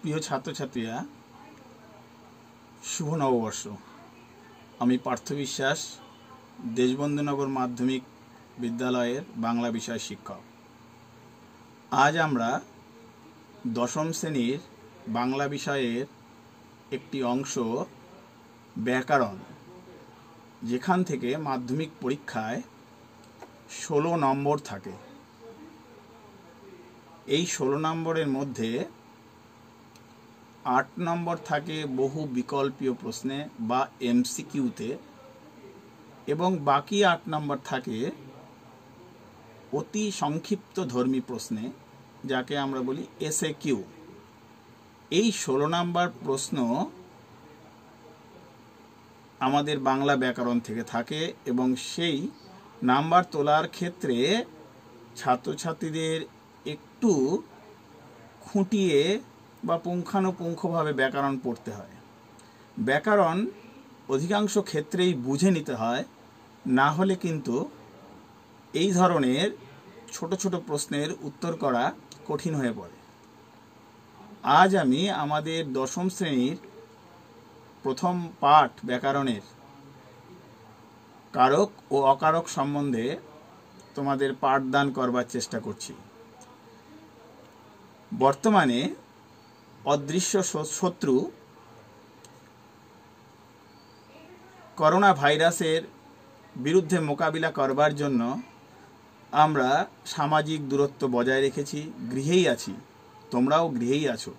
প্রিয় ছাত্রছাত্রীরা শুভ নববর্ষ আমি পার্থ বিশ্বাস দেশবন্ধুনগর মাধ্যমিক বিদ্যালয়ের বাংলা বিষয় শিক্ষক আজ আমরা দশম শ্রেণীর বাংলা বিষয়ের একটি অংশ ব্যাকরণ যেখান থেকে মাধ্যমিক পরীক্ষায় ষোলো নম্বর থাকে এই ষোলো নম্বরের মধ্যে আট নম্বর থাকে বহু বিকল্পীয় প্রশ্নে বা এমসিকিউতে এবং বাকি আট নম্বর থাকে অতি সংক্ষিপ্ত ধর্মী প্রশ্নে যাকে আমরা বলি এসএ কিউ এই ষোলো নম্বর প্রশ্ন আমাদের বাংলা ব্যাকরণ থেকে থাকে এবং সেই নাম্বার তোলার ক্ষেত্রে ছাত্রছাত্রীদের একটু খুঁটিয়ে বা পুঙ্খানুপুঙ্খভাবে ব্যাকরণ পড়তে হয় ব্যাকরণ অধিকাংশ ক্ষেত্রেই বুঝে নিতে হয় না হলে কিন্তু এই ধরনের ছোট ছোট প্রশ্নের উত্তর করা কঠিন হয়ে পড়ে আজ আমি আমাদের দশম শ্রেণীর প্রথম পাঠ ব্যাকরণের কারক ও অকারক সম্বন্ধে তোমাদের পাঠদান করবার চেষ্টা করছি বর্তমানে অদৃশ্য শত্রু করোনা ভাইরাসের বিরুদ্ধে মোকাবিলা করবার জন্য আমরা সামাজিক দূরত্ব বজায় রেখেছি গৃহেই আছি তোমরাও গৃহেই আছো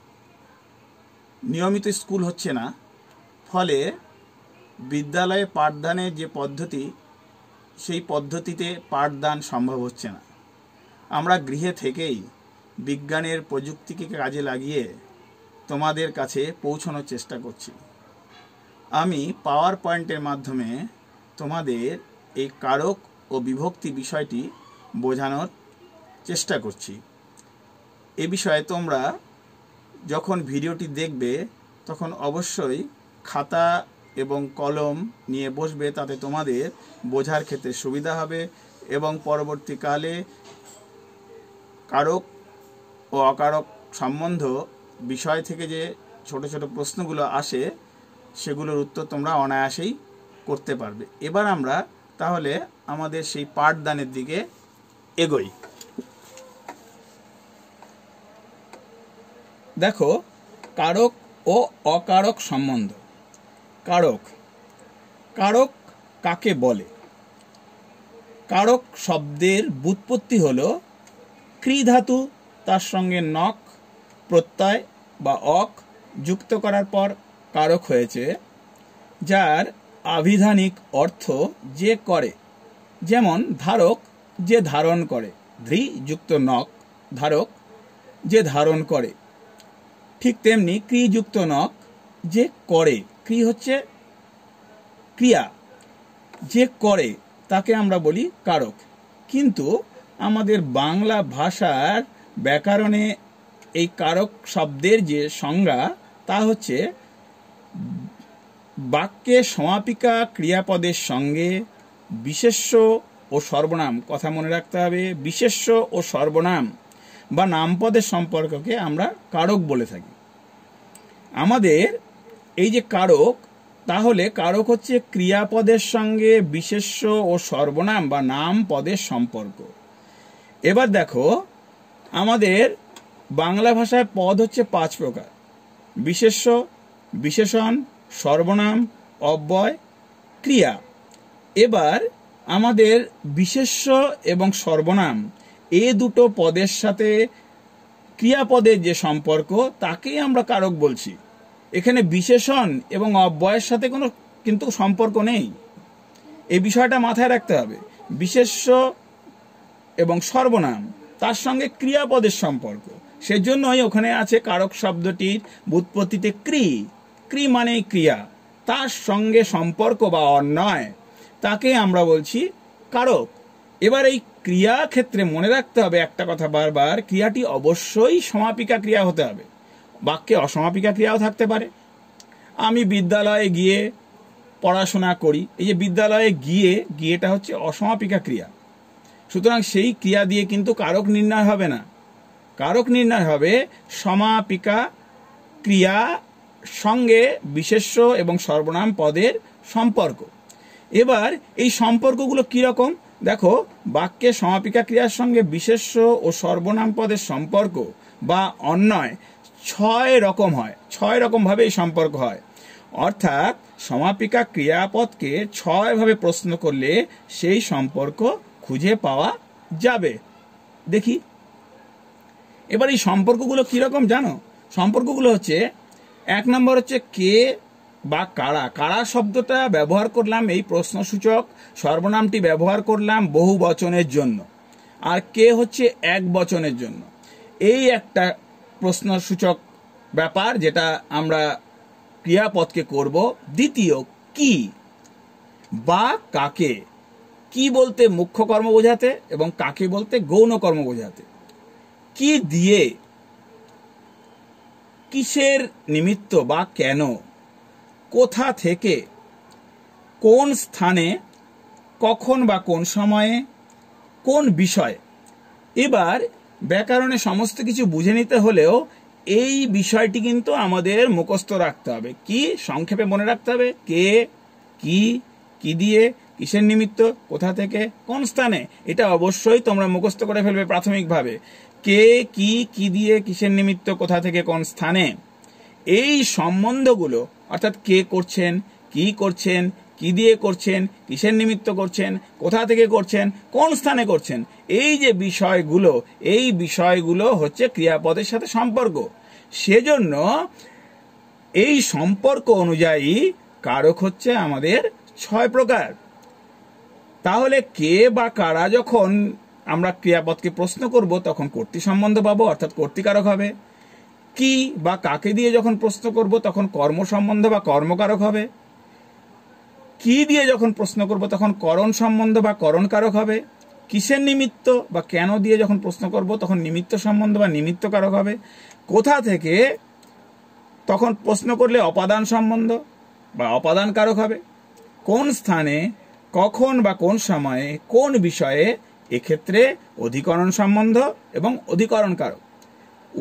নিয়মিত স্কুল হচ্ছে না ফলে বিদ্যালয়ে পাঠদানের যে পদ্ধতি সেই পদ্ধতিতে পাঠদান সম্ভব হচ্ছে না আমরা গৃহে থেকেই বিজ্ঞানের প্রযুক্তিকে কাজে লাগিয়ে তোমাদের কাছে পৌঁছানোর চেষ্টা করছি আমি পাওয়ার পয়েন্টের মাধ্যমে তোমাদের এই কারক ও বিভক্তি বিষয়টি বোঝানোর চেষ্টা করছি এ বিষয়ে তোমরা যখন ভিডিওটি দেখবে তখন অবশ্যই খাতা এবং কলম নিয়ে বসবে তাতে তোমাদের বোঝার ক্ষেত্রে সুবিধা হবে এবং পরবর্তীকালে কারক ও অকারক সম্বন্ধ বিষয় থেকে যে ছোট ছোট প্রশ্নগুলো আসে সেগুলোর উত্তর তোমরা অনায়াসেই করতে পারবে এবার আমরা তাহলে আমাদের সেই পাঠদানের দিকে এগোই দেখো কারক ও অকারক সম্বন্ধ কারক কারক কাকে বলে কারক শব্দের বুৎপত্তি হল ক্রি ধাতু তার সঙ্গে নক প্রত্যয় বা অক যুক্ত করার পর কারক হয়েছে যার আবিধানিক অর্থ যে করে যেমন ধারক যে ধারণ করে ধৃ যুক্ত নক ধারক যে ধারণ করে ঠিক তেমনি ক্রিযুক্ত নক যে করে ক্রি হচ্ছে ক্রিয়া যে করে তাকে আমরা বলি কারক কিন্তু আমাদের বাংলা ভাষার ব্যাকরণে এই কারক শব্দের যে সংজ্ঞা তা হচ্ছে বাক্যে সমাপিকা ক্রিয়াপদের সঙ্গে বিশেষ্য ও সর্বনাম কথা মনে রাখতে হবে বিশেষ্য ও সর্বনাম বা নামপদের সম্পর্ককে আমরা কারক বলে থাকি আমাদের এই যে কারক তাহলে কারক হচ্ছে ক্রিয়াপদের সঙ্গে বিশেষ্য ও সর্বনাম বা নাম পদের সম্পর্ক এবার দেখো আমাদের বাংলা ভাষায় পদ হচ্ছে পাঁচ প্রকার বিশেষ্য বিশেষণ সর্বনাম অব্যয় ক্রিয়া এবার আমাদের বিশেষ্য এবং সর্বনাম এ দুটো পদের সাথে ক্রিয়াপদের যে সম্পর্ক তাকেই আমরা কারক বলছি এখানে বিশেষণ এবং অব্যয়ের সাথে কোনো কিন্তু সম্পর্ক নেই এই বিষয়টা মাথায় রাখতে হবে বিশেষ্য এবং সর্বনাম তার সঙ্গে ক্রিয়াপদের সম্পর্ক সেজন্যই ওখানে আছে কারক শব্দটির বুৎপত্তিতে ক্রি ক্রি মানে ক্রিয়া তার সঙ্গে সম্পর্ক বা অন্যয় তাকে আমরা বলছি কারক এবার এই ক্রিয়া ক্ষেত্রে মনে রাখতে হবে একটা কথা বারবার ক্রিয়াটি অবশ্যই সমাপিকা ক্রিয়া হতে হবে বাক্যে অসমাপিকা ক্রিয়াও থাকতে পারে আমি বিদ্যালয়ে গিয়ে পড়াশোনা করি এই যে বিদ্যালয়ে গিয়ে গিয়েটা হচ্ছে অসমাপিকা ক্রিয়া সুতরাং সেই ক্রিয়া দিয়ে কিন্তু কারক নির্ণয় হবে না কারক নির্ণয় হবে সমাপিকা ক্রিয়া সঙ্গে বিশেষ্য এবং সর্বনাম পদের সম্পর্ক এবার এই সম্পর্কগুলো কীরকম দেখো বাক্যে সমাপিকা ক্রিয়ার সঙ্গে বিশেষ্য ও সর্বনাম পদের সম্পর্ক বা অন্যয় ছয় রকম হয় ছয় রকমভাবে এই সম্পর্ক হয় অর্থাৎ সমাপিকা ক্রিয়াপদকে ছয়ভাবে প্রশ্ন করলে সেই সম্পর্ক খুঁজে পাওয়া যাবে দেখি এবার এই সম্পর্কগুলো কীরকম জানো সম্পর্কগুলো হচ্ছে এক নম্বর হচ্ছে কে বা কারা কারা শব্দটা ব্যবহার করলাম এই প্রশ্নসূচক সর্বনামটি ব্যবহার করলাম বহু বচনের জন্য আর কে হচ্ছে এক বচনের জন্য এই একটা প্রশ্নসূচক ব্যাপার যেটা আমরা ক্রিয়াপদকে করব দ্বিতীয় কি বা কাকে কি বলতে মুখ্য কর্ম বোঝাতে এবং কাকে বলতে গৌণ কর্ম বোঝাতে কি দিয়ে কিসের নিমিত্ত বা কেন কোথা থেকে কোন স্থানে কখন বা কোন সময়ে কোন বিষয় এবার ব্যাকরণে সমস্ত কিছু বুঝে নিতে হলেও এই বিষয়টি কিন্তু আমাদের মুখস্থ রাখতে হবে কি সংক্ষেপে মনে রাখতে হবে কে কি কি দিয়ে কিসের নিমিত্ত কোথা থেকে কোন স্থানে এটা অবশ্যই তোমরা মুখস্থ করে ফেলবে প্রাথমিকভাবে কে কি কি দিয়ে কিসের নিমিত্ত কোথা থেকে কোন স্থানে এই সম্বন্ধগুলো অর্থাৎ কে করছেন কি করছেন কি দিয়ে করছেন কিসের নিমিত্ত করছেন কোথা থেকে করছেন কোন স্থানে করছেন এই যে বিষয়গুলো এই বিষয়গুলো হচ্ছে ক্রিয়াপদের সাথে সম্পর্ক সেজন্য এই সম্পর্ক অনুযায়ী কারক হচ্ছে আমাদের ছয় প্রকার তাহলে কে বা কারা যখন আমরা ক্রিয়াপদকে প্রশ্ন করব তখন কর্তৃ সম্বন্ধ পাবো অর্থাৎ কর্তৃকারক হবে কি বা কাকে দিয়ে যখন প্রশ্ন করব তখন কর্ম সম্বন্ধ বা কর্মকারক হবে কি দিয়ে যখন প্রশ্ন করব তখন করণ সম্বন্ধ বা করণকারক হবে কিসের নিমিত্ত বা কেন দিয়ে যখন প্রশ্ন করব তখন নিমিত্ত সম্বন্ধ বা নিমিত্তকারক হবে কোথা থেকে তখন প্রশ্ন করলে অপাদান সম্বন্ধ বা অপাদানকারক হবে কোন স্থানে কখন বা কোন সময়ে কোন বিষয়ে এক্ষেত্রে অধিকরণ সম্বন্ধ এবং অধিকরণ কারক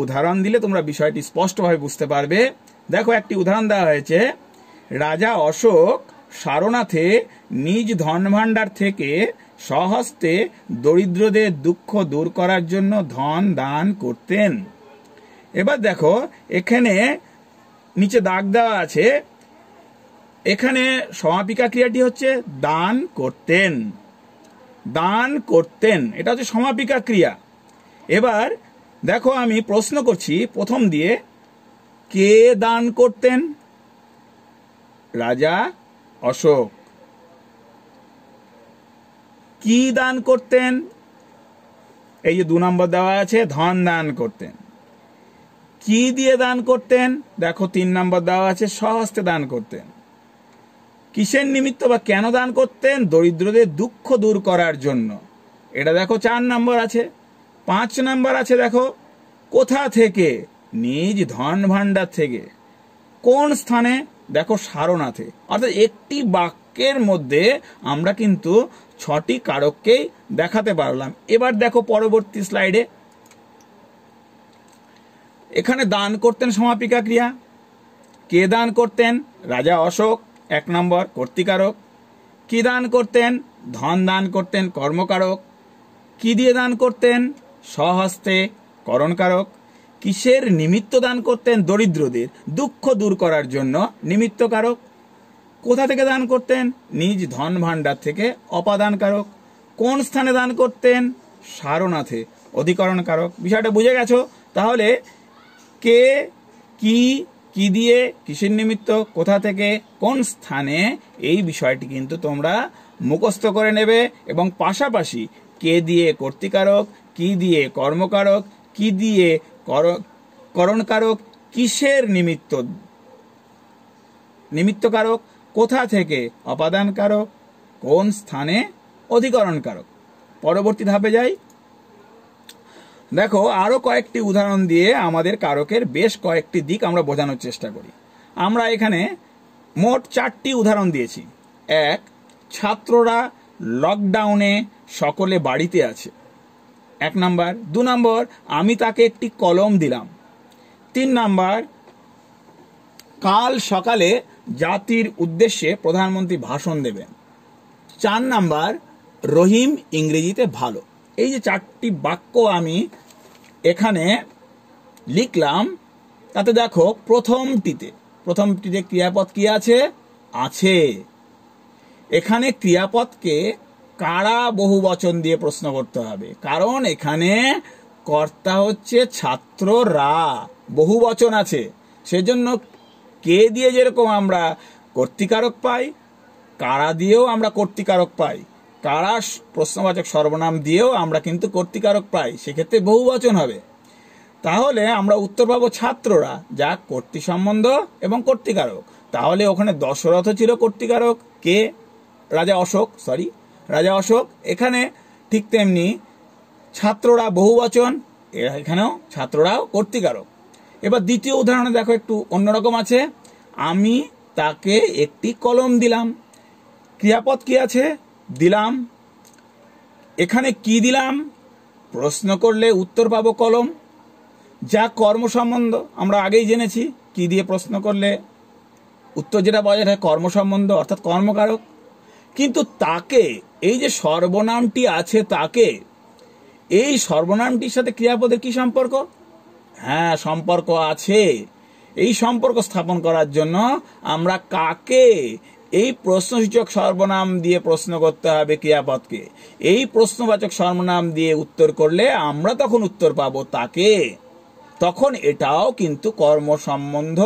উদাহরণ দিলে তোমরা বিষয়টি স্পষ্টভাবে বুঝতে পারবে দেখো একটি উদাহরণ দেওয়া হয়েছে রাজা অশোক সারনাথে নিজ ধনভাণ্ডার থেকে সহস্তে দরিদ্রদের দুঃখ দূর করার জন্য ধন দান করতেন এবার দেখো এখানে নিচে দাগ দেওয়া আছে এখানে সমাপিকা ক্রিয়াটি হচ্ছে দান করতেন দান করতেন এটা হচ্ছে সমাপিকা ক্রিয়া এবার দেখো আমি প্রশ্ন করছি প্রথম দিয়ে কে দান করতেন রাজা অশোক কি দান করতেন এই যে দু নম্বর দেওয়া আছে ধন দান করতেন কি দিয়ে দান করতেন দেখো তিন নম্বর দেওয়া আছে সহস্তে দান করতেন কিসের নিমিত্ত বা কেন দান করতেন দরিদ্রদের দুঃখ দূর করার জন্য এটা দেখো চার নম্বর আছে পাঁচ নম্বর আছে দেখো কোথা থেকে নিজ ধন ভাণ্ডার থেকে কোন স্থানে দেখো সারনাথে অর্থাৎ একটি বাক্যের মধ্যে আমরা কিন্তু ছটি কারককেই দেখাতে পারলাম এবার দেখো পরবর্তী স্লাইডে এখানে দান করতেন সমাপিকা ক্রিয়া কে দান করতেন রাজা অশোক এক নম্বর কর্তিকারক কী দান করতেন ধন দান করতেন কর্মকারক কি দিয়ে দান করতেন স্বহস্তে করণকারক কিসের নিমিত্ত দান করতেন দরিদ্রদের দুঃখ দূর করার জন্য নিমিত্তকারক কোথা থেকে দান করতেন নিজ ধন ভাণ্ডার থেকে অপাদানকারক কোন স্থানে দান করতেন সারনাথে অধিকরণকারক বিষয়টা বুঝে গেছো তাহলে কে কি কি দিয়ে কিসের নিমিত্ত কোথা থেকে কোন স্থানে এই বিষয়টি কিন্তু তোমরা মুখস্থ করে নেবে এবং পাশাপাশি কে দিয়ে কর্তিকারক কি দিয়ে কর্মকারক কি দিয়ে করণকারক কিসের নিমিত্ত নিমিত্তকারক কোথা থেকে অপাদানকারক কোন স্থানে অধিকরণকারক পরবর্তী ধাপে যায় দেখো আরও কয়েকটি উদাহরণ দিয়ে আমাদের কারকের বেশ কয়েকটি দিক আমরা বোঝানোর চেষ্টা করি আমরা এখানে মোট চারটি উদাহরণ দিয়েছি এক ছাত্ররা লকডাউনে সকলে বাড়িতে আছে এক নাম্বার দু নম্বর আমি তাকে একটি কলম দিলাম তিন নাম্বার কাল সকালে জাতির উদ্দেশ্যে প্রধানমন্ত্রী ভাষণ দেবেন চার নাম্বার রহিম ইংরেজিতে ভালো এই যে চারটি বাক্য আমি এখানে লিখলাম তাতে দেখো প্রথমটিতে প্রথমটিতে ক্রিয়াপদ কি আছে আছে এখানে ক্রিয়াপদকে কারা বহু বচন দিয়ে প্রশ্ন করতে হবে কারণ এখানে কর্তা হচ্ছে ছাত্ররা বহু বচন আছে সেজন্য কে দিয়ে যেরকম আমরা কর্তিকারক পাই কারা দিয়েও আমরা কর্তিকারক পাই কারা প্রশ্নবাচক সর্বনাম দিয়েও আমরা কিন্তু কর্তৃকারক পাই সেক্ষেত্রে বহু বচন হবে তাহলে আমরা উত্তর পাবো ছাত্ররা যা কর্তৃ সম্বন্ধ এবং কর্তিকারক তাহলে ওখানে দশরথ ছিল কর্তিকারক কে রাজা অশোক সরি রাজা অশোক এখানে ঠিক তেমনি ছাত্ররা বহুবচন এখানেও ছাত্ররাও কর্তিকারক এবার দ্বিতীয় উদাহরণে দেখো একটু অন্যরকম আছে আমি তাকে একটি কলম দিলাম ক্রিয়াপদ কি আছে দিলাম এখানে কি দিলাম প্রশ্ন করলে উত্তর পাবো কলম যা কর্ম সম্বন্ধ আমরা আগেই জেনেছি কি দিয়ে প্রশ্ন করলে উত্তর যেটা পাওয়া যায় কর্ম সম্বন্ধ অর্থাৎ কর্মকারক কিন্তু তাকে এই যে সর্বনামটি আছে তাকে এই সর্বনামটির সাথে ক্রিয়াপদের কি সম্পর্ক হ্যাঁ সম্পর্ক আছে এই সম্পর্ক স্থাপন করার জন্য আমরা কাকে এই প্রশ্নসূচক সর্বনাম দিয়ে প্রশ্ন করতে হবে ক্রিয়াপদকে এই প্রশ্নবাচক সর্বনাম দিয়ে উত্তর করলে আমরা তখন উত্তর পাবো তাকে তখন এটাও কিন্তু কর্ম সম্বন্ধ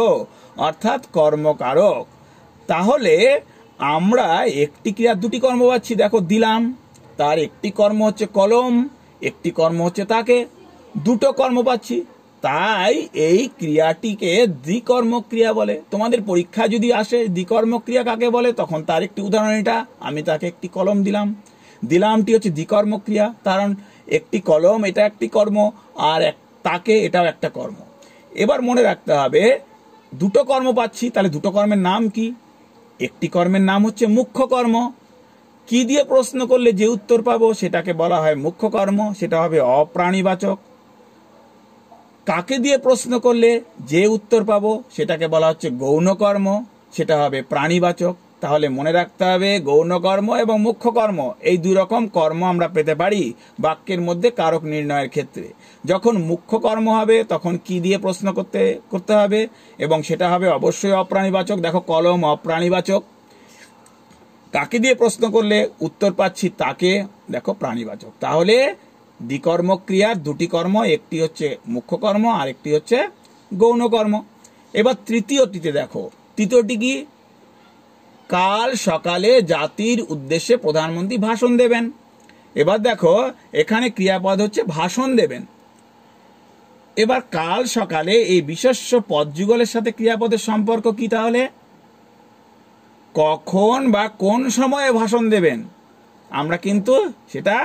অর্থাৎ কর্মকারক তাহলে আমরা একটি ক্রিয়া দুটি কর্ম পাচ্ছি দেখো দিলাম তার একটি কর্ম হচ্ছে কলম একটি কর্ম হচ্ছে তাকে দুটো কর্ম পাচ্ছি তাই এই ক্রিয়াটিকে দ্বিকর্মক্রিয়া বলে তোমাদের পরীক্ষা যদি আসে দ্বিকর্মক্রিয়া কাকে বলে তখন তার একটি উদাহরণ এটা আমি তাকে একটি কলম দিলাম দিলামটি হচ্ছে দ্বিকর্মক্রিয়া কারণ একটি কলম এটা একটি কর্ম আর এক তাকে এটাও একটা কর্ম এবার মনে রাখতে হবে দুটো কর্ম পাচ্ছি তাহলে দুটো কর্মের নাম কি একটি কর্মের নাম হচ্ছে মুখ্য কর্ম কি দিয়ে প্রশ্ন করলে যে উত্তর পাবো সেটাকে বলা হয় মুখ্য কর্ম সেটা হবে অপ্রাণীবাচক কাকে দিয়ে প্রশ্ন করলে যে উত্তর পাব সেটাকে বলা হচ্ছে গৌণকর্ম সেটা হবে প্রাণীবাচক তাহলে মনে রাখতে হবে গৌণকর্ম এবং মুখ্য কর্ম এই দুই রকম কর্ম আমরা পেতে পারি বাক্যের মধ্যে কারক নির্ণয়ের ক্ষেত্রে যখন মুখ্য কর্ম হবে তখন কি দিয়ে প্রশ্ন করতে করতে হবে এবং সেটা হবে অবশ্যই অপ্রাণীবাচক দেখো কলম অপ্রাণীবাচক কাকে দিয়ে প্রশ্ন করলে উত্তর পাচ্ছি তাকে দেখো প্রাণীবাচক তাহলে ক্রিয়ার দুটি কর্ম একটি হচ্ছে মুখ্য কর্ম আর একটি হচ্ছে গৌণ কর্ম এবার তৃতীয়টিতে দেখো তৃতীয়টি কি কাল সকালে জাতির উদ্দেশ্যে প্রধানমন্ত্রী ভাষণ দেবেন এবার দেখো এখানে ক্রিয়াপদ হচ্ছে ভাষণ দেবেন এবার কাল সকালে এই বিশেষ্য পদ যুগলের সাথে ক্রিয়াপদের সম্পর্ক কি তাহলে কখন বা কোন সময়ে ভাষণ দেবেন আমরা কিন্তু সেটা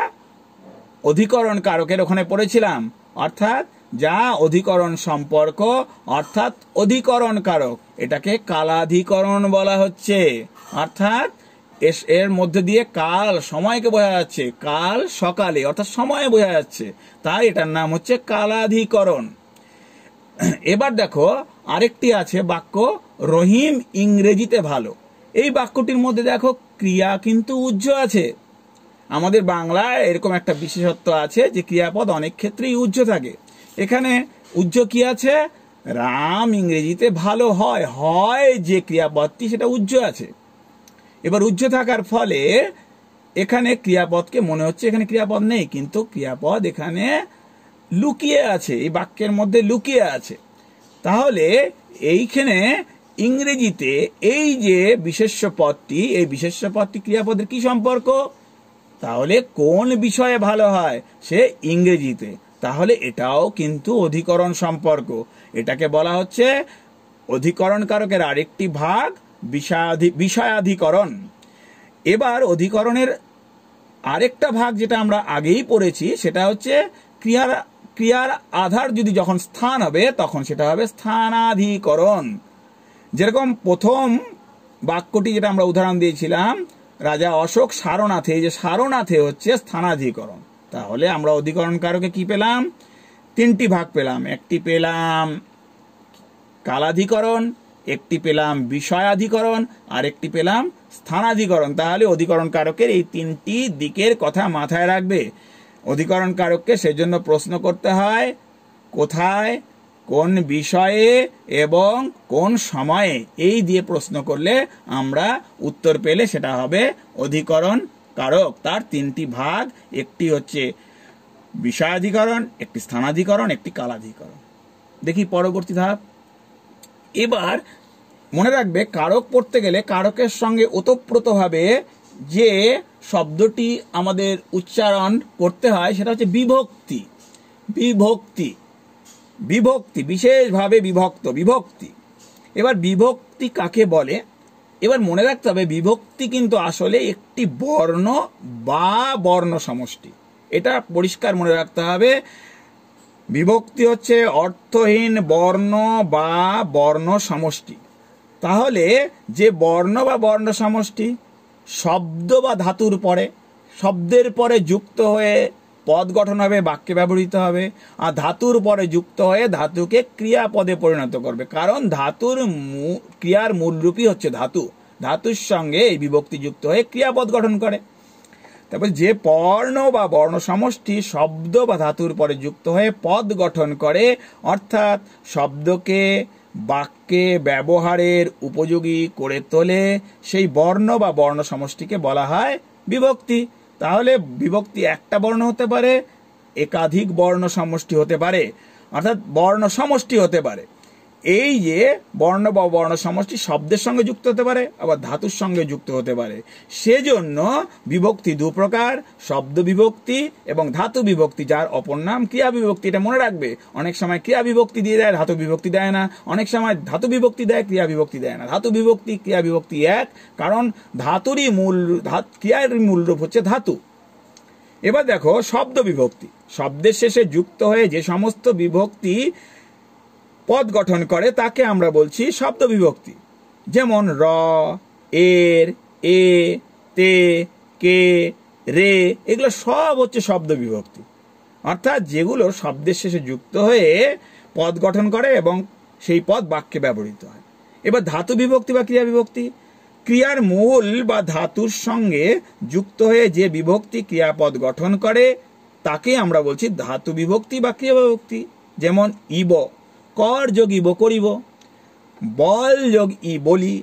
অধিকরণ কারকের ওখানে পড়েছিলাম অর্থাৎ যা অধিকরণ সম্পর্ক অর্থাৎ অধিকরণ কারক এটাকে কালাধিকরণ বলা হচ্ছে অর্থাৎ এর মধ্যে দিয়ে কাল সময়কে বোঝা যাচ্ছে কাল সকালে অর্থাৎ সময়ে বোঝা যাচ্ছে তাই এটার নাম হচ্ছে কালাধিকরণ এবার দেখো আরেকটি আছে বাক্য রহিম ইংরেজিতে ভালো এই বাক্যটির মধ্যে দেখো ক্রিয়া কিন্তু উজ্জ্ব আছে আমাদের বাংলায় এরকম একটা বিশেষত্ব আছে যে ক্রিয়াপদ অনেক ক্ষেত্রেই উজ্জ থাকে এখানে উজ্জ কি আছে রাম ইংরেজিতে ভালো হয় হয় যে ক্রিয়াপদটি সেটা উজ্জ আছে এবার উজ্জ থাকার ফলে এখানে ক্রিয়াপদকে মনে হচ্ছে এখানে ক্রিয়াপদ নেই কিন্তু ক্রিয়াপদ এখানে লুকিয়ে আছে এই বাক্যের মধ্যে লুকিয়ে আছে তাহলে এইখানে ইংরেজিতে এই যে বিশেষ্য পদটি এই বিশেষ্য পদটি ক্রিয়াপদের কি সম্পর্ক তাহলে কোন বিষয়ে ভালো হয় সে ইংরেজিতে তাহলে এটাও কিন্তু অধিকরণ সম্পর্ক এটাকে বলা হচ্ছে অধিকরণ কারকের আরেকটি ভাগ বিষয়াধি বিষয়াধিকরণ এবার অধিকরণের আরেকটা ভাগ যেটা আমরা আগেই পড়েছি সেটা হচ্ছে ক্রিয়ার ক্রিয়ার আধার যদি যখন স্থান হবে তখন সেটা হবে স্থানাধিকরণ যেরকম প্রথম বাক্যটি যেটা আমরা উদাহরণ দিয়েছিলাম রাজা অশোক সারনাথে এই যে সারনাথে হচ্ছে স্থানাধিকরণ তাহলে আমরা অধিকরণ কারকে কি পেলাম তিনটি ভাগ পেলাম একটি পেলাম কালাধিকরণ একটি পেলাম বিষয়াধিকরণ আর একটি পেলাম স্থানাধিকরণ তাহলে অধিকরণ কারকের এই তিনটি দিকের কথা মাথায় রাখবে অধিকরণ কারককে সেজন্য প্রশ্ন করতে হয় কোথায় কোন বিষয়ে এবং কোন সময়ে এই দিয়ে প্রশ্ন করলে আমরা উত্তর পেলে সেটা হবে অধিকরণ কারক তার তিনটি ভাগ একটি হচ্ছে বিষয়াধিকরণ একটি স্থানাধিকরণ একটি কালাধিকরণ দেখি পরবর্তী ধাপ এবার মনে রাখবে কারক পড়তে গেলে কারকের সঙ্গে ওতপ্রোতভাবে যে শব্দটি আমাদের উচ্চারণ করতে হয় সেটা হচ্ছে বিভক্তি বিভক্তি বিভক্তি বিশেষভাবে বিভক্ত বিভক্তি এবার বিভক্তি কাকে বলে এবার মনে রাখতে হবে বিভক্তি কিন্তু আসলে একটি বর্ণ বা বর্ণ সমষ্টি এটা পরিষ্কার মনে রাখতে হবে বিভক্তি হচ্ছে অর্থহীন বর্ণ বা বর্ণ সমষ্টি তাহলে যে বর্ণ বা বর্ণ সমষ্টি শব্দ বা ধাতুর পরে শব্দের পরে যুক্ত হয়ে পদ গঠন হবে বাক্যে ব্যবহৃত হবে আর ধাতুর পরে যুক্ত হয়ে ধাতুকে ক্রিয়াপদে পরিণত করবে কারণ ধাতুর ক্রিয়ার মূলরূপই হচ্ছে ধাতু ধাতুর সঙ্গে এই বিভক্তি যুক্ত হয়ে ক্রিয়াপদ গঠন করে তারপর যে বর্ণ বা বর্ণ সমষ্টি শব্দ বা ধাতুর পরে যুক্ত হয়ে পদ গঠন করে অর্থাৎ শব্দকে বাক্যে ব্যবহারের উপযোগী করে তোলে সেই বর্ণ বা বর্ণ সমষ্টিকে বলা হয় বিভক্তি তাহলে বিভক্তি একটা বর্ণ হতে পারে একাধিক বর্ণ সমষ্টি হতে পারে অর্থাৎ বর্ণ সমষ্টি হতে পারে এই যে বর্ণ বা বর্ণ সমষ্টি শব্দের সঙ্গে যুক্ত হতে পারে আবার ধাতুর সঙ্গে যুক্ত হতে পারে সেজন্য বিভক্তি দু প্রকার শব্দ বিভক্তি এবং ধাতু বিভক্তি যার অপর নাম ক্রিয়া বিভক্তি এটা মনে রাখবে অনেক সময় ক্রিয়া বিভক্তি দিয়ে দেয় ধাতু বিভক্তি দেয় না অনেক সময় ধাতু বিভক্তি দেয় ক্রিয়া বিভক্তি দেয় না ধাতু বিভক্তি ক্রিয়া বিভক্তি এক কারণ ধাতুরই মূল ক্রিয়ার মূল রূপ হচ্ছে ধাতু এবার দেখো শব্দ বিভক্তি শব্দের শেষে যুক্ত হয়ে যে সমস্ত বিভক্তি পদ গঠন করে তাকে আমরা বলছি শব্দ বিভক্তি যেমন র এর এ তে কে রে এগুলো সব হচ্ছে শব্দ বিভক্তি অর্থাৎ যেগুলো শব্দের শেষে যুক্ত হয়ে পদ গঠন করে এবং সেই পদ বাক্যে ব্যবহৃত হয় এবার ধাতু বিভক্তি বা ক্রিয়া বিভক্তি ক্রিয়ার মূল বা ধাতুর সঙ্গে যুক্ত হয়ে যে বিভক্তি ক্রিয়াপদ গঠন করে তাকে আমরা বলছি ধাতু বিভক্তি বা ক্রিয়া বিভক্তি যেমন ইব কর যোগিব করিব বল যোগ ই বলি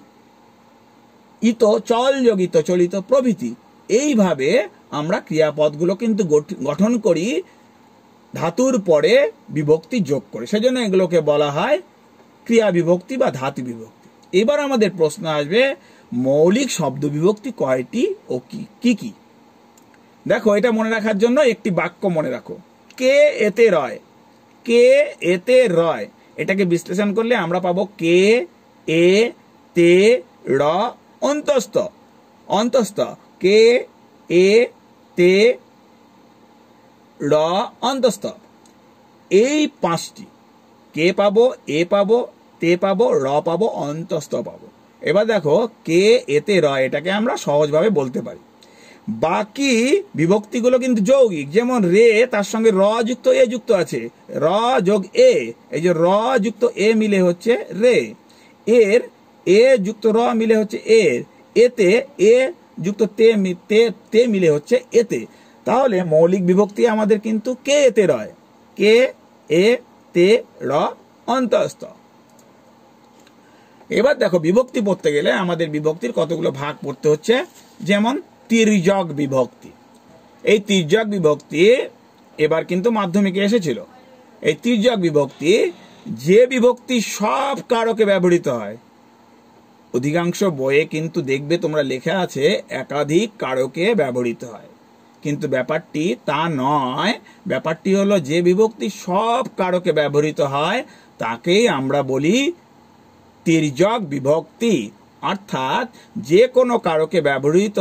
ইত চল যোগিত চলিত প্রভৃতি এইভাবে আমরা ক্রিয়াপদগুলো কিন্তু গঠন করি ধাতুর পরে বিভক্তি যোগ করে সেজন্য এগুলোকে বলা হয় ক্রিয়া বিভক্তি বা ধাতু বিভক্তি এবার আমাদের প্রশ্ন আসবে মৌলিক শব্দ বিভক্তি কয়টি ও কি কি কি দেখো এটা মনে রাখার জন্য একটি বাক্য মনে রাখো কে এতে রয় কে এতে রয় এটাকে বিশ্লেষণ করলে আমরা পাবো কে এ তে র অন্তস্থ অন্তস্থ কে এ তে র অন্তস্থ এই পাঁচটি কে পাবো এ পাবো তে পাবো র পাবো অন্তস্থ পাবো এবার দেখো কে এতে র এটাকে আমরা সহজভাবে বলতে পারি বাকি বিভক্তিগুলো কিন্তু যৌগিক যেমন রে তার সঙ্গে র যুক্ত এ যুক্ত আছে র যোগ এ এই যে র যুক্ত এ মিলে হচ্ছে রে এর এ যুক্ত র মিলে হচ্ছে এর এতে এ যুক্ত তে তে তে মিলে হচ্ছে এতে তাহলে মৌলিক বিভক্তি আমাদের কিন্তু কে এতে রয় কে এ তে র অন্তস্থ এবার দেখো বিভক্তি পড়তে গেলে আমাদের বিভক্তির কতগুলো ভাগ পড়তে হচ্ছে যেমন তির্যক বিভক্তি এই তির্যক বিভক্তি এবার কিন্তু মাধ্যমিকে এসেছিল এই তির্যক বিভক্তি যে বিভক্তি সব কারকে ব্যবহৃত হয় অধিকাংশ বইয়ে কিন্তু দেখবে তোমরা লেখা আছে একাধিক কারকে ব্যবহৃত হয় কিন্তু ব্যাপারটি তা নয় ব্যাপারটি হলো যে বিভক্তি সব কারকে ব্যবহৃত হয় তাকেই আমরা বলি তির্যক বিভক্তি অর্থাৎ যে কোনো কারকে ব্যবহৃত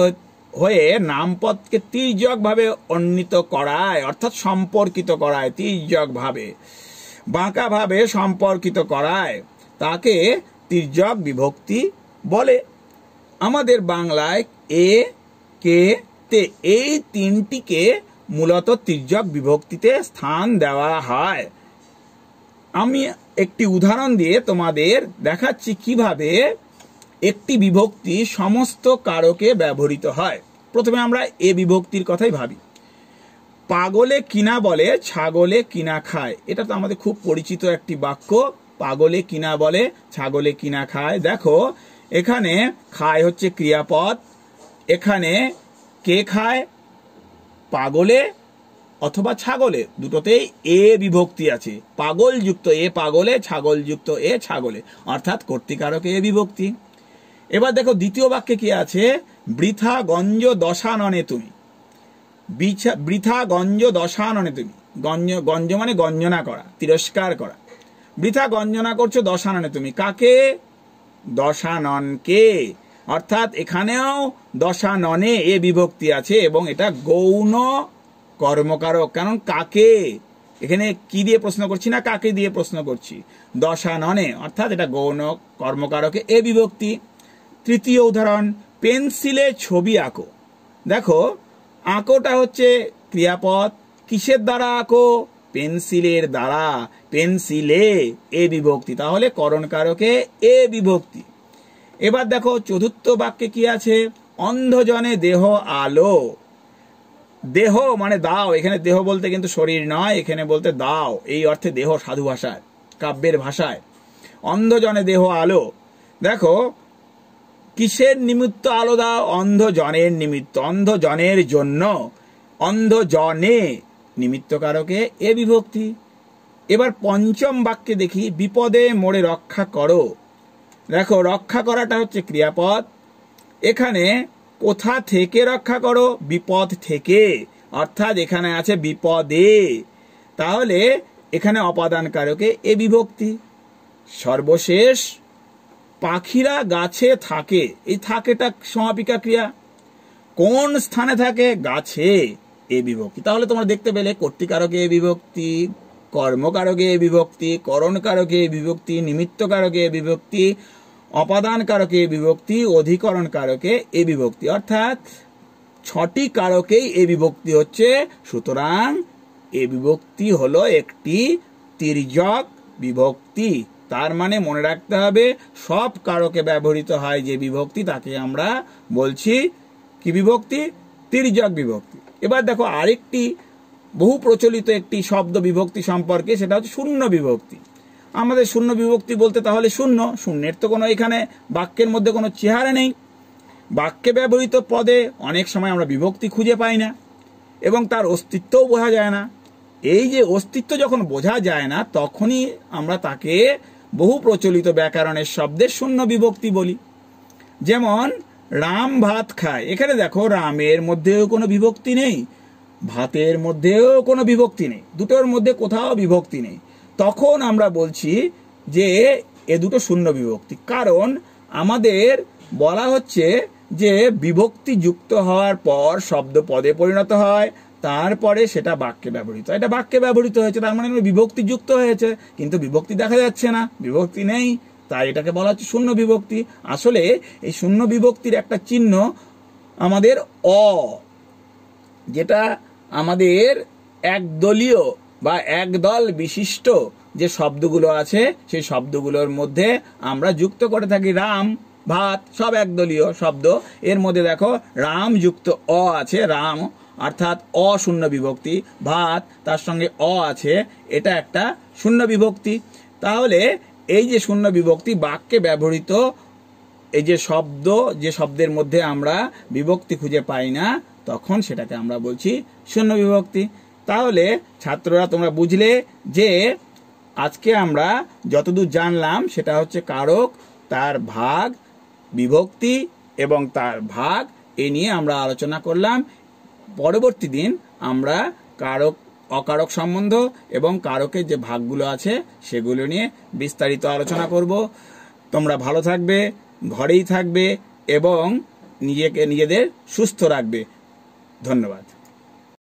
হয়ে নামপদকে তির্যকভাবে উন্নীত করায় অর্থাৎ সম্পর্কিত করায় তির্যকভাবে বাঁকাভাবে সম্পর্কিত করায় তাকে তির্যক বিভক্তি বলে আমাদের বাংলায় এ কে তে এই তিনটিকে মূলত তির্যক বিভক্তিতে স্থান দেওয়া হয় আমি একটি উদাহরণ দিয়ে তোমাদের দেখাচ্ছি কিভাবে একটি বিভক্তি সমস্ত কারকে ব্যবহৃত হয় প্রথমে আমরা এ বিভক্তির কথাই ভাবি পাগলে কিনা বলে ছাগলে কিনা খায় এটা তো আমাদের খুব পরিচিত একটি বাক্য পাগলে কিনা বলে ছাগলে কিনা খায় দেখো এখানে খায় হচ্ছে ক্রিয়াপদ এখানে কে খায় পাগলে অথবা ছাগলে দুটোতেই এ বিভক্তি আছে পাগল যুক্ত এ পাগলে ছাগল যুক্ত এ ছাগলে অর্থাৎ কর্তিকারকে এ বিভক্তি এবার দেখো দ্বিতীয় বাক্যে কি আছে বৃথা গঞ্জ দশা ননে তুমি বৃথা গঞ্জ দশা ননে তুমি গঞ্জ গঞ্জ মানে গঞ্জনা করা তিরস্কার করা বৃথা গঞ্জনা করছো দশাননে তুমি কাকে দশাননকে অর্থাৎ এখানেও দশাননে এ বিভক্তি আছে এবং এটা গৌণ কর্মকারক কারণ কাকে এখানে কি দিয়ে প্রশ্ন করছি না কাকে দিয়ে প্রশ্ন করছি দশাননে অর্থাৎ এটা গৌণ কর্মকারকে এ বিভক্তি তৃতীয় উদাহরণ পেন্সিলে ছবি আঁকো দেখো আঁকোটা হচ্ছে ক্রিয়াপদ কিসের দ্বারা আঁকো পেন্সিলের দ্বারা পেন্সিলে এ বিভক্তি তাহলে করণকারকে এ বিভক্তি এবার দেখো চতুর্থ বাক্যে কি আছে অন্ধজনে দেহ আলো দেহ মানে দাও এখানে দেহ বলতে কিন্তু শরীর নয় এখানে বলতে দাও এই অর্থে দেহ সাধু ভাষায় কাব্যের ভাষায় অন্ধজনে দেহ আলো দেখো কিসের নিমিত্ত আলাদা অন্ধজনের নিমিত্ত অন্ধজনের জন্য অন্ধজনে নিমিত্তকারকে এ বিভক্তি এবার পঞ্চম বাক্যে দেখি বিপদে মোড়ে রক্ষা করো দেখো রক্ষা করাটা হচ্ছে ক্রিয়াপদ এখানে কোথা থেকে রক্ষা করো বিপদ থেকে অর্থাৎ এখানে আছে বিপদে তাহলে এখানে অপাদানকারকে এ বিভক্তি সর্বশেষ পাখিরা গাছে থাকে এই থাকেটা সমাপিকা ক্রিয়া কোন স্থানে থাকে গাছে এ বিভক্তি তাহলে তোমরা দেখতে পেলে কর্তৃকারকে এ বিভক্তি কর্মকারকে এ বিভক্তি করণকারকে এ বিভক্তি নিমিত্তকারকে এ বিভক্তি অপাদান কারকে এ বিভক্তি অধিকরণ কারকে এ বিভক্তি অর্থাৎ ছটি কারকেই এ বিভক্তি হচ্ছে সুতরাং এ বিভক্তি হলো একটি তির্যক বিভক্তি তার মানে মনে রাখতে হবে সব কারকে ব্যবহৃত হয় যে বিভক্তি তাকে আমরা বলছি কি বিভক্তি তির্যক বিভক্তি এবার দেখো আরেকটি বহু প্রচলিত একটি শব্দ বিভক্তি সম্পর্কে সেটা হচ্ছে শূন্য বিভক্তি আমাদের শূন্য বিভক্তি বলতে তাহলে শূন্য শূন্যের তো কোনো এখানে বাক্যের মধ্যে কোনো চেহারা নেই বাক্যে ব্যবহৃত পদে অনেক সময় আমরা বিভক্তি খুঁজে পাই না এবং তার অস্তিত্বও বোঝা যায় না এই যে অস্তিত্ব যখন বোঝা যায় না তখনই আমরা তাকে বহু প্রচলিত ব্যাকরণের শব্দের শূন্য বিভক্তি বলি যেমন রাম ভাত খায় এখানে দেখো রামের মধ্যেও কোনো বিভক্তি নেই ভাতের মধ্যেও কোনো বিভক্তি নেই দুটোর মধ্যে কোথাও বিভক্তি নেই তখন আমরা বলছি যে এ দুটো শূন্য বিভক্তি কারণ আমাদের বলা হচ্ছে যে বিভক্তি যুক্ত হওয়ার পর শব্দ পদে পরিণত হয় তারপরে সেটা বাক্যে ব্যবহৃত এটা বাক্যে ব্যবহৃত হয়েছে তার মানে বিভক্তি যুক্ত হয়েছে কিন্তু বিভক্তি দেখা যাচ্ছে না বিভক্তি নেই তাই এটাকে বলা হচ্ছে শূন্য বিভক্তি আসলে এই শূন্য বিভক্তির একটা চিহ্ন আমাদের অ যেটা আমাদের একদলীয় বা একদল বিশিষ্ট যে শব্দগুলো আছে সেই শব্দগুলোর মধ্যে আমরা যুক্ত করে থাকি রাম ভাত সব একদলীয় শব্দ এর মধ্যে দেখো রাম যুক্ত অ আছে রাম অর্থাৎ অশূন্য বিভক্তি ভাত তার সঙ্গে অ আছে এটা একটা শূন্য বিভক্তি তাহলে এই যে শূন্য বিভক্তি বাক্যে ব্যবহৃত এই যে শব্দ যে শব্দের মধ্যে আমরা বিভক্তি খুঁজে পাই না তখন সেটাকে আমরা বলছি শূন্য বিভক্তি তাহলে ছাত্ররা তোমরা বুঝলে যে আজকে আমরা যতদূর জানলাম সেটা হচ্ছে কারক তার ভাগ বিভক্তি এবং তার ভাগ এ নিয়ে আমরা আলোচনা করলাম পরবর্তী দিন আমরা কারক অকারক সম্বন্ধ এবং কারকের যে ভাগগুলো আছে সেগুলো নিয়ে বিস্তারিত আলোচনা করব তোমরা ভালো থাকবে ঘরেই থাকবে এবং নিজেকে নিজেদের সুস্থ রাখবে ধন্যবাদ